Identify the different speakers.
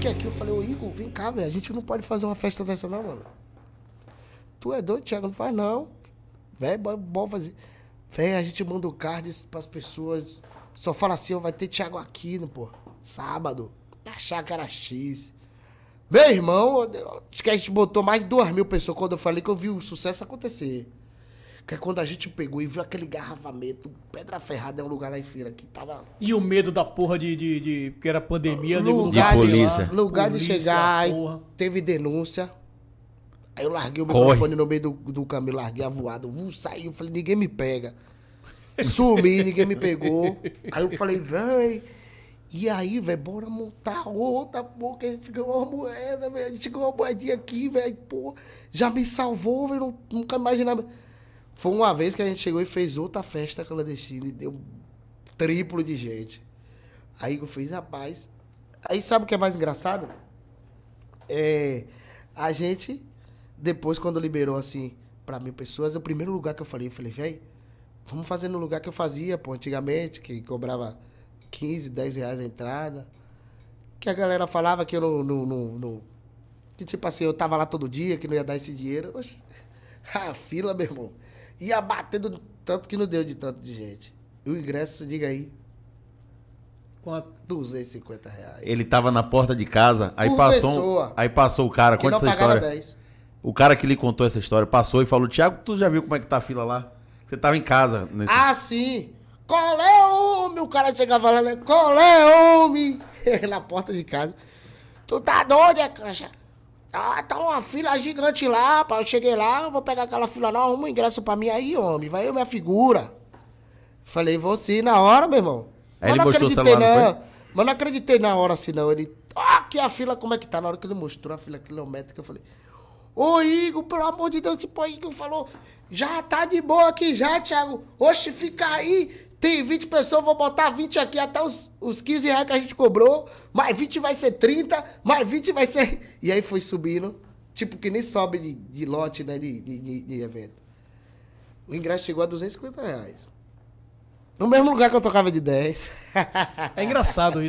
Speaker 1: que aqui? Eu falei, ô Igor, vem cá, velho. A gente não pode fazer uma festa dessa, não, mano. Tu é doido, Thiago? Não faz, não. Velho, bom fazer. Vem, a gente manda o card pras pessoas. Só fala assim, ó, vai ter Thiago Aquino, pô. Sábado, na Chácara X. Meu irmão, acho que a gente botou mais de duas mil pessoas quando eu falei que eu vi o sucesso acontecer. Que é quando a gente pegou e viu aquele garrafamento, pedra ferrada é um lugar lá em feira que tava. E o medo da porra de. de, de que era pandemia, nego lugar de, polícia. De, lugar polícia, de chegar, teve denúncia. Aí eu larguei o Corre. microfone no meio do, do caminho, larguei a voada, um saiu, falei, ninguém me pega. Sumi, ninguém me pegou. Aí eu falei, vem. E aí, velho, bora montar outra, porque a gente ganhou uma moeda, velho. A gente ganhou uma moedinha aqui, velho. Pô, já me salvou, velho. Nunca imaginava. Foi uma vez que a gente chegou e fez outra festa clandestina e deu triplo de gente. Aí eu fiz, rapaz. Aí sabe o que é mais engraçado? É, a gente, depois, quando liberou assim para mil pessoas, o primeiro lugar que eu falei, eu falei, velho, vamos fazer no lugar que eu fazia, pô, antigamente, que cobrava 15, 10 reais a entrada. Que a galera falava que eu não. não, não, não que tipo assim, eu tava lá todo dia, que não ia dar esse dinheiro. Oxe, a fila, meu irmão. Ia batendo tanto que não deu de tanto de gente. E o ingresso, diga aí. Quanto? 250 reais.
Speaker 2: Ele tava na porta de casa, aí Por passou. Pessoa. Aí passou o cara, conta essa história. 10. O cara que lhe contou essa história passou e falou: Tiago, tu já viu como é que tá a fila lá? Você tava em casa nesse.
Speaker 1: Ah, sim! Qual é o homem? O cara chegava lá, né? Qual é o homem? na porta de casa. Tu tá doido, é cancha? Ah, tá uma fila gigante lá, pá. Eu cheguei lá, eu vou pegar aquela fila lá, arruma um ingresso pra mim aí, homem. Vai eu, minha figura. Falei, você na hora, meu irmão. Aí Mas ele não mostrou acreditei, o celular, não. não Mas não acreditei na hora, assim, não. Ele, ah, que a fila, como é que tá? Na hora que ele mostrou a fila quilométrica, eu falei, ô Igor, pelo amor de Deus, tipo, o Igor falou, já tá de boa aqui já, Thiago. Oxe, fica aí, tem 20 pessoas, vou botar 20 aqui até os, os 15 reais que a gente cobrou. Mais 20 vai ser 30, mais 20 vai ser. E aí foi subindo. Tipo que nem sobe de, de lote, né? De, de, de, evento. O ingresso chegou a 250 reais. No mesmo lugar que eu tocava de 10. É engraçado isso.